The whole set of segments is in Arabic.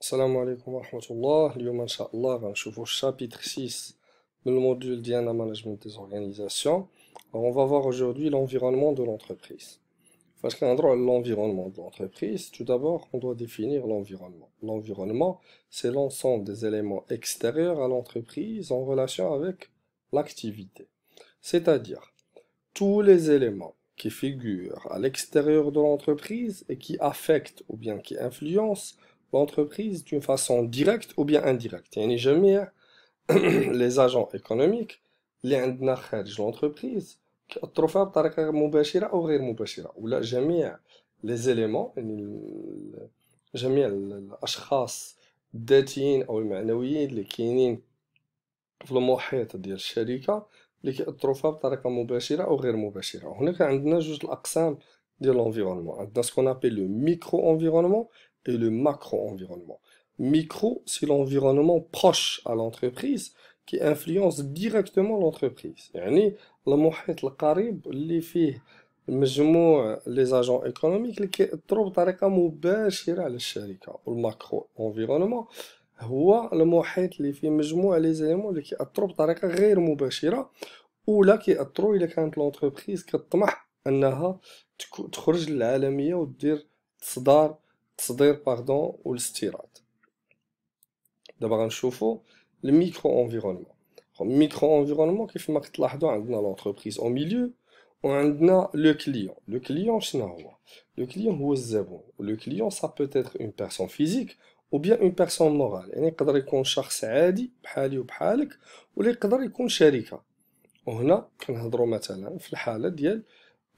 السلام wa ورحمة الله اليوم إن شاء الله غنشوفو chapitre 6 من module ديالنا management des organisations. on va voir aujourd'hui l'environnement de l'entreprise فاش droit l'environnement de l'entreprise tout d'abord on doit définir l'environnement l'environnement c'est l'ensemble des éléments extérieurs à l'entreprise en relation avec l'activité c'est-à-dire tous les éléments qui figurent à l'extérieur de l'entreprise et qui affectent ou bien qui influencent l'entreprise d'une façon directe ou bien indirecte et ni jamais les agents économiques lient naturellement l'entreprise qui a trouvé par rapport à mon marché ouvrir mon marché ou là les éléments ni jamais les achats d'actifs ou les manœuvres lesquelles ont trouvé par rapport à mon marché ouvrir mon marché on est dans un juste l'exemple de l'environnement dans ce qu'on appelle le micro environnement et le macro-environnement. Micro, c'est l'environnement proche à l'entreprise qui influence directement l'entreprise. يعني المحيط القريب اللي فيه مجموع لي زاجون ايكونوميك اللي كيأثروا بطريقه مباشره على الشركه والماكرو انفيرونمون هو المحيط اللي فيه مجموعة لي زيليمون اللي كيأثروا بطريقه غير مباشره ولا كيأثروا الا كانت لونتربريز كطمح انها تخرج للعالميه ودير اصدار التصدير باردون والاستيراد دابا غنشوفو الميكرو انفيرونمون الميكرو انفيرونمون كيف ما كتلاحظوا عندنا لونتربريز او ميليو وعندنا لو كليون لو كليون شنو هو لو كليون هو الزبون لو كليون سا بوت اون بيرسون فيزيك او بيان اون بيرسون مورال يعني يقدر يكون شخص عادي بحالي وبحالك ولا يقدر يكون شركه وهنا كنهضروا مثلا في الحاله ديال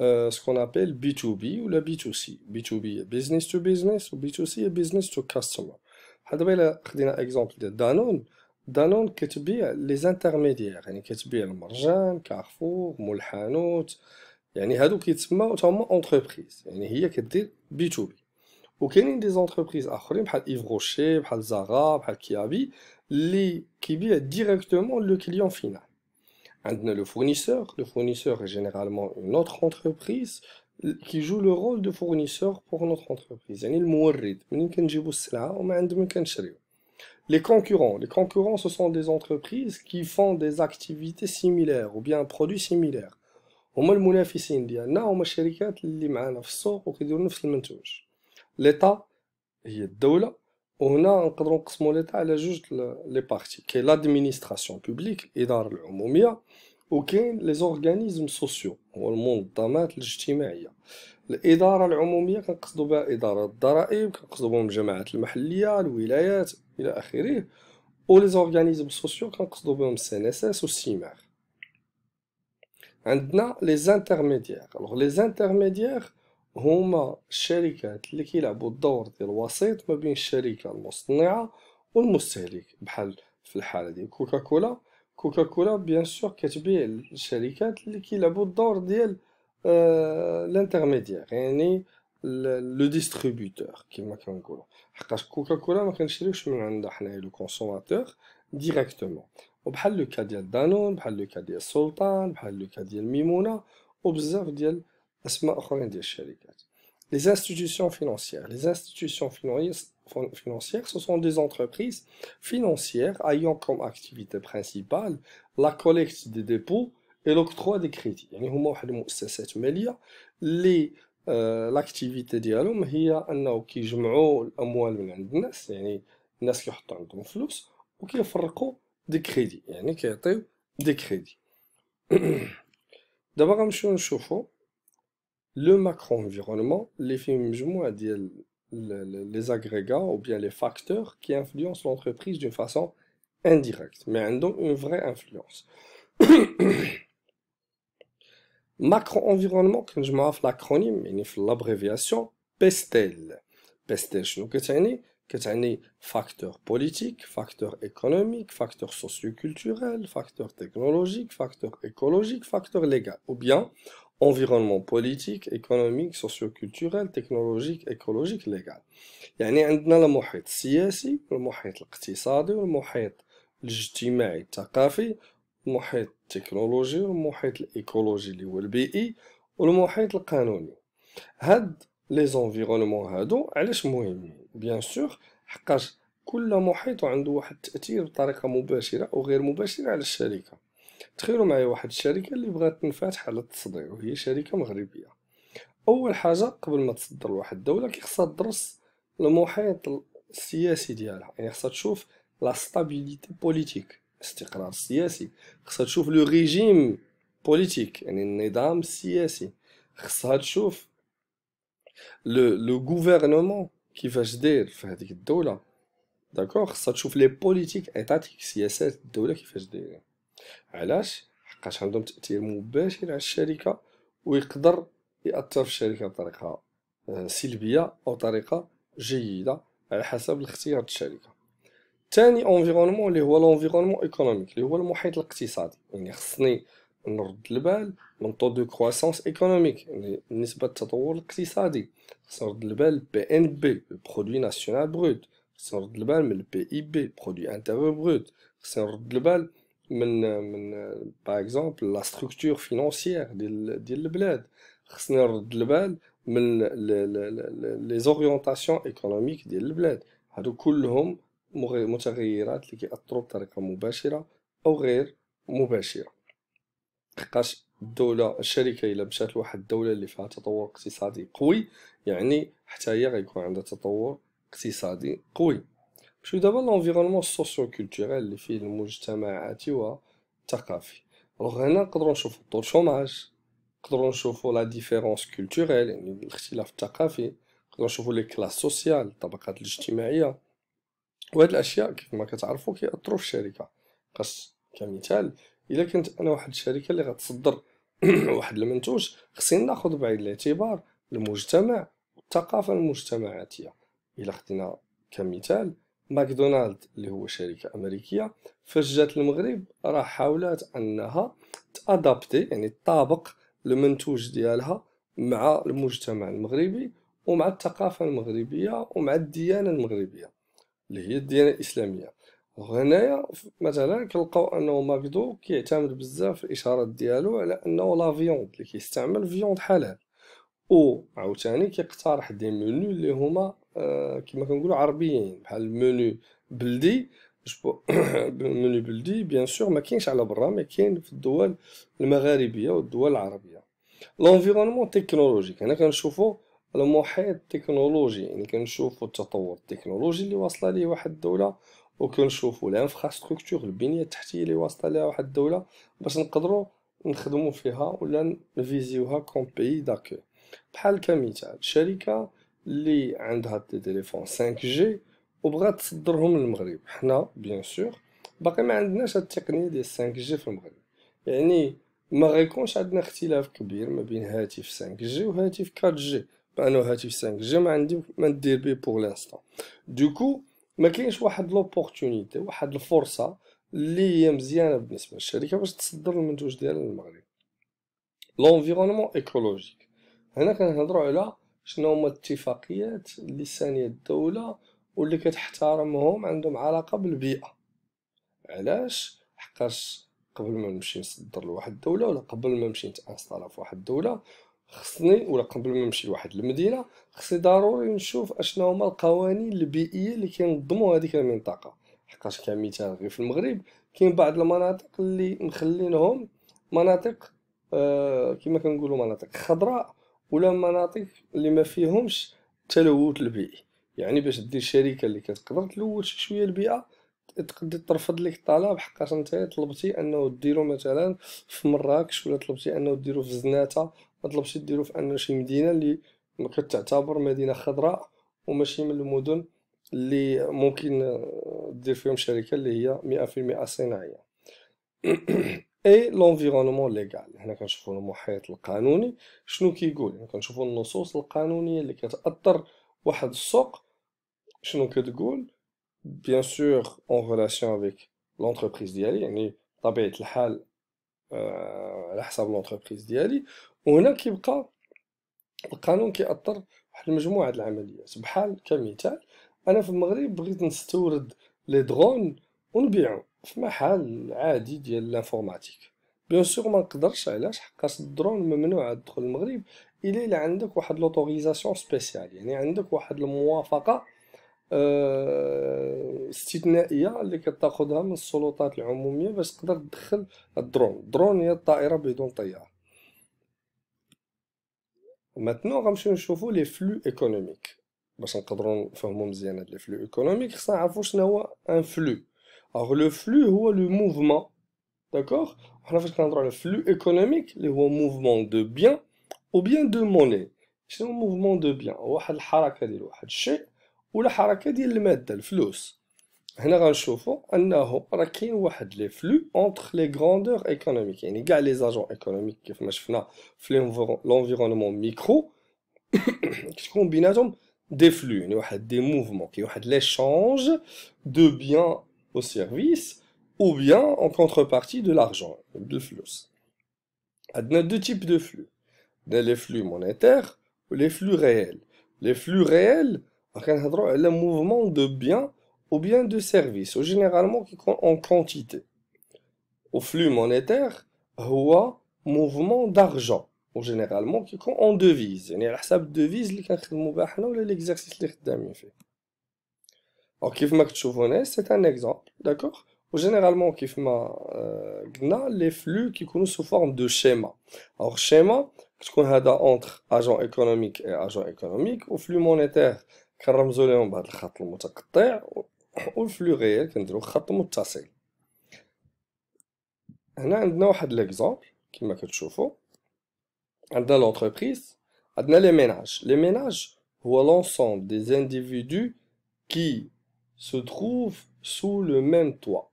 Euh, ce qu'on appelle B2B ou la B2C B2B business to business ou B2C business to customer هذا بلا خدينا اكزومبل ديال دانون دانون كتبيع لي زانترميديير يعني كتبيع المرجان كارفور مول حانوت يعني هادو كيتسماو تا اونتربريز يعني هي كدير بي تو بي وكاينين دي زونتربريز اخرين بحال ايف غوشي بحال زارا بحال كيابي اللي كيبيع ديريكتومون لو كليون فينال le fournisseur. Le fournisseur est généralement une autre entreprise qui joue le rôle de fournisseur pour notre entreprise. Les concurrents. Les concurrents, ce sont des entreprises qui font des activités similaires ou bien un produit similaire. L'État, est ديالنا هما on a en quatre en quinze mollets à les parties, l'administration publique et dans les organismes sociaux, l'administration publique, les organismes sociaux, les organismes les organismes sociaux, les organismes sociaux, les organismes sociaux, c'est les organismes sociaux, les intermédiaires. هما الشركات اللي كيلعبوا الدور ديال الوسيط ما بين الشركه المصنعه والمستهلك بحال في الحاله ديال كوكاكولا كوكاكولا بيان سور كتبيع للشركات اللي كيلعبوا الدور ديال آه لانترميديير يعني لو ديستريبيوتور كما كنقولوا حقاش كوكاكولا ما كنشريوش من عندها حنايا لو كونسوماتور ديريكتومون وبحال لو كا ديال دانون بحال لو كا ديال سلطان بحال لو كا ديال ميمونه وبزاف ديال ديال الشركات Les institutions financières. Les institutions financières, ce sont des entreprises financières ayant comme activité principale la collecte des dépôts et l'octroi des crédits. يعني هما واحد المؤسسات ماليه Les لاكتيفيتي ديالهم هي انه كيجمعوا الاموال من عند الناس يعني الناس كيحطوا عندهم فلوس وكيفرقوا دي كريدي يعني كيعطيو دي كريدي دابا غنمشيو نشوفوا le macro environnement les les agrégats ou bien les facteurs qui influencent l'entreprise d'une façon indirecte mais donc une vraie influence macro environnement quand je m'offre l'acronyme l'abréviation pestel pestel que tu un facteur politique, facteur économique, facteur socioculturel, facteur technologique, facteur écologique, facteur légal. Ou bien, environnement politique, économique, socioculturel, technologique, écologique, légal. يعني عندنا المحيط السياسي والمحيط الاقتصادي والمحيط الاجتماعي الثقافي المحيط التكنولوجي والمحيط الايكولوجي اللي هو البيئي والمحيط القانوني هاد لي زونفيرونمون هادو علاش مهمين بيان سور حقاش كل محيط عنده واحد التاثير بطريقه مباشره او غير مباشره على الشركه تخيلوا معايا واحد الشركة اللي بغات تنفتح على التصدير وهي شركة مغربية أول حاجة قبل ما تصدر لواحد الدولة كيخصها تدرس المحيط السياسي ديالها يعني خصها تشوف لا ستابيليتي بوليتيك الاستقرار السياسي خصها تشوف لو ريجيم بوليتيك يعني النظام السياسي خصها تشوف لو لو غوفرنمون كيفاش داير في هذيك الدوله داكور خصها تشوف لي بوليتيك اتاتيك سياسات الدوله كيفاش دايرين علاش حقاش عندهم تاثير مباشر على الشركه ويقدر ياثر في الشركه بطريقه آه، سلبيه او طريقه جيده على حسب الاختيار الشركه ثاني انفيرونمون اللي هو لونفيرونمون ايكونوميك اللي هو المحيط الاقتصادي يعني خصني نرد البال من طو دو كرواسونس ايكونوميك يعني نسبه التطور الاقتصادي خصني نرد البال بي ان بي برودوي ناسيونال بروت خصني نرد البال من البي اي بي برودوي انتيريور بروت خصني نرد البال من من باغ اكزومبل لا ستركتور فينونسيير ديال ديال البلاد خصنا نرد البال من لي زوريونطاسيون ايكونوميك ديال البلاد هادو كلهم متغيرات اللي كيأثروا بطريقه مباشره او غير مباشره لحقاش الدوله الشركه الا مشات لواحد الدوله اللي فيها تطور اقتصادي قوي يعني حتى هي غيكون عندها تطور اقتصادي قوي شو دابا لونفيرونمون كولتوريل اللي فيه المجتمعاتي والثقافي الوغ هنا نقدرو نشوفو طول شوماج نقدرو نشوفو لا ديفيرونس كولتوريل يعني الاختلاف الثقافي نقدرو نشوفو لي كلاس سوسيال الطبقات الاجتماعية وهاد الاشياء ما كتعرفو كياثروا في الشركة قص كمثال الا كنت انا واحد الشركة اللي غتصدر واحد المنتوج خصني ناخد بعين الاعتبار المجتمع والثقافة المجتمعاتية الا خدينا كمثال ماكدونالد اللي هو شركة أمريكية فاش جات المغرب راه حاولات أنها تأدابتي يعني تطابق المنتوج ديالها مع المجتمع المغربي ومع الثقافة المغربية ومع الديانة المغربية اللي هي الديانة الإسلامية وهنايا مثلا كنلقاو انه ماكدو كيعتمد بزاف الاشارات ديالو على انه لا فيوند اللي كيستعمل فيوند حلال او عاوتاني كيقترح دي منيو اللي هما آه، كما كنقولوا عربيين بحال المنيو بلدي المنيو بلدي بيان سور ما كاينش على برا ما كاين في الدول المغاربيه والدول العربيه لونفيرونمون تكنولوجيك انا كنشوفو المحيط التكنولوجي يعني كنشوفو التطور التكنولوجي اللي واصله ليه واحد الدوله وكنشوفو الانفراستركتور البنيه التحتيه اللي واصله ليها واحد الدوله باش نقدروا نخدموا فيها ولا نفيزيوها كوم بيي داكو بحال كمثال شركه اللي عندها دي تيليفون 5 جي وبغات تصدرهم للمغرب حنا بيان سور باقي ما عندناش هاد التقنيه ديال 5 جي في المغرب يعني ما غيكونش عندنا اختلاف كبير ما بين هاتف 5 جي وهاتف 4 جي لانه هاتف 5 جي ما عندي ما ندير به بوغ لانستون دوكو ما كاينش واحد لوبورتونيتي واحد الفرصه اللي هي مزيانه بالنسبه للشركه باش تصدر المنتوج ديالها للمغرب لونفيرونمون ايكولوجيك هنا كنهضروا على شنو هما الاتفاقيات اللي سانية الدولة واللي كتحترمهم عندهم علاقة بالبيئة علاش حقاش قبل ما نمشي نصدر لواحد الدولة ولا قبل ما نمشي في فواحد الدولة خصني ولا قبل ما نمشي لواحد المدينة خصني ضروري نشوف اشنو هما القوانين البيئية اللي كينظموا هذيك المنطقة حقاش كمثال غير في المغرب كاين بعض المناطق اللي مخلينهم مناطق آه كما كنقولوا مناطق خضراء ولا مناطق اللي ما فيهمش التلوث البيئي يعني باش دير شركه اللي كتقدر تلوث شي شويه البيئه تقدر ترفض لك الطلب حقاش انت طلبتي انه ديرو مثلا في مراكش ولا طلبتي انه ديرو في زناتة ما طلبتي ديرو في انه شي مدينه اللي كتعتبر مدينه خضراء وماشي من المدن اللي ممكن دير فيهم شركه اللي هي 100% صناعيه اي لونفيرونمون ليغال هنا كنشوفو المحيط القانوني شنو كيقول يعني كنشوفو النصوص القانونيه اللي كتاثر واحد السوق شنو كتقول بيان سور اون ريلاسيون افيك لونتربريز ديالي يعني طبيعه الحال آه على حساب لونتربريز ديالي وهنا كيبقى القانون كيأثر واحد المجموعه العمليات بحال كمثال انا في المغرب بغيت نستورد لي درون ونبيعهم في محل عادي ديال لانفورماتيك بيان سور ما نقدرش علاش حقاش الدرون ممنوع تدخل المغرب الا الا عندك واحد لوتوريزاسيون سبيسيال يعني عندك واحد الموافقه آه، استثنائيه اللي كتاخذها من السلطات العموميه باش تقدر تدخل الدرون الدرون هي الطائره بدون طيار ماتنو غنمشيو نشوفو لي فلو ايكونوميك باش نقدروا نفهمو مزيان هاد لي فلو ايكونوميك خصنا نعرفو شنو هو ان فلو Alors le flux ou le mouvement, d'accord On a fait le flux économique, le mouvement de biens ou bien de monnaie. C'est un mouvement de biens. On a le haraka de le ou le haraka de flux. On a un chauffant, on a un flux entre les grandeurs économiques. Il y a les agents économiques qui font l'environnement micro qui combinent des flux, des mouvements, qui ont l'échange de biens au service, ou bien en contrepartie de l'argent, de flux. Il y a deux types de flux. les flux monétaires ou les flux réels. Les flux réels, c'est le mouvement de biens ou bien de services, ou généralement en quantité. Au flux monétaire, هو mouvement d'argent ou généralement qui en devise يعني على حساب devises اللي بها l'exercice alors comme vous le voyez, c'est un exemple, d'accord? En général, comme on a euh, les flux qui sont sous forme de schéma. Alors schéma, c'est quand ça entre agent économique et agent économique ou flux monétaire, qui ramoseur le mot de ce trait et le flux réel, on fait un trait متصل. Ici, on a un exemple comme vous le voyez. On a l'entreprise, on a les ménages. Les ménages, voient l'ensemble des individus qui se trouvent sous le même toit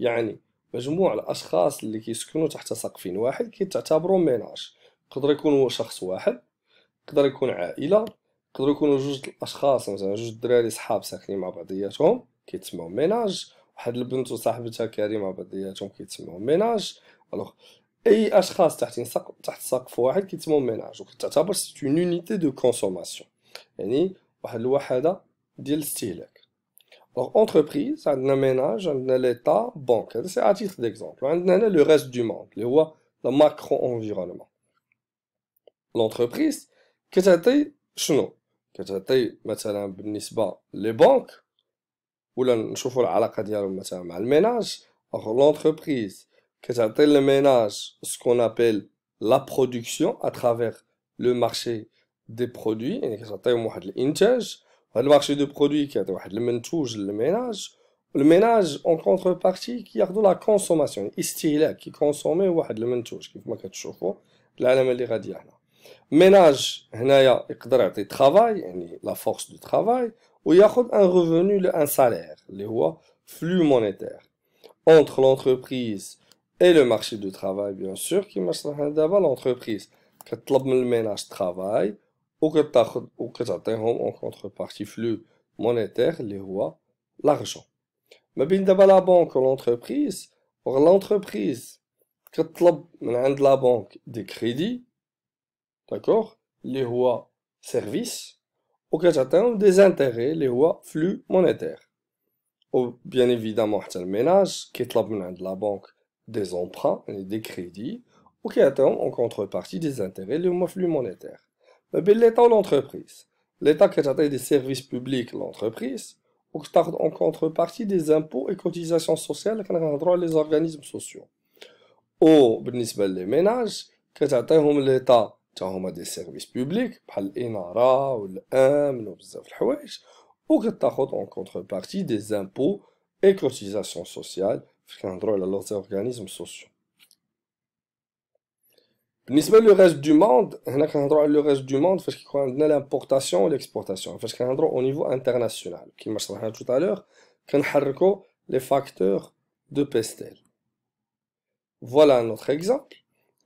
يعني مجموع الاشخاص اللي كيسكنوا تحت سقف واحد كيتعتبروا ميناج يقدر يكون شخص واحد يقدر يكون عائله يقدر يكونوا جوج الاشخاص مثلا جوج الدراري صحاب ساكنين مع بعضياتهم كيتسموا ميناج واحد البنت وصاحبتها كريمه بعضياتهم كيتسموا ميناج الوغ اي اشخاص تحت سقف تحت سقف واحد كيتسموا ميناج وكتعتبر سيت اون يونيتي دو كونسوماسيون يعني واحد الوحده ديال الاستهلاك Alors, entreprise, on ménage, on a l'État, banque. C'est à titre d'exemple. On hein. a le reste du monde, le roi, le macro-environnement. L'entreprise, quest que c'était, chno, que c'était, مثلا, بالنسبة les banques, ou là, نشوفوا العلاقة ديالهم مثلا مع الميناج. Alors, l'entreprise, que c'était le ménage, ce qu'on appelle la production à travers le marché des produits, et que c'était, واحد الإنتاج. Le marché de produits qui a le ménage, le ménage en contrepartie qui a la consommation, qui consomme le ménage, qui ménage, il travail, la force du travail, ou il a un revenu, un salaire, le flux monétaire. Entre l'entreprise et le marché du travail, bien sûr, qui marche l'entreprise, qui le ménage travail, ou que t'as en contrepartie flux monétaire, les rois, l'argent. Mais bien d'abord la banque ou l'entreprise, ou l'entreprise, de la banque des crédits, d'accord, les rois, services, ou que des intérêts, les rois, flux monétaire. Ou bien évidemment, le ménage, qui demande de la banque des emprunts et des crédits, ou qui attend en contrepartie des intérêts, les rois, flux monétaire. Mais l'État ou l'entreprise. L'État qui a des services publics, l'entreprise, ou qui a en contrepartie des impôts et cotisations sociales qui ont droit les organismes sociaux. Ou, bien les ménages, qui a l'État, des services publics, par l'INARA ou l'AM, ou qui a en contrepartie des impôts et cotisations sociales qui ont droit à leurs organismes sociaux. Niveau le reste du monde, le reste du monde, parce qu'il y a l'importation et l'exportation, parce qu'il y a un droit au niveau international, qui marchera tout à l'heure. Quand les facteurs de PESTEL. Voilà un autre exemple.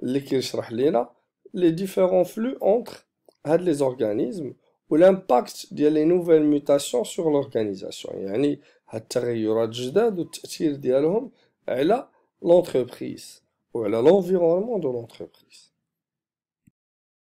Les différents flux entre les organismes ou l'impact des nouvelles mutations sur l'organisation. Il y a une attirail de tir di Elle a l'entreprise ou elle a l'environnement de l'entreprise.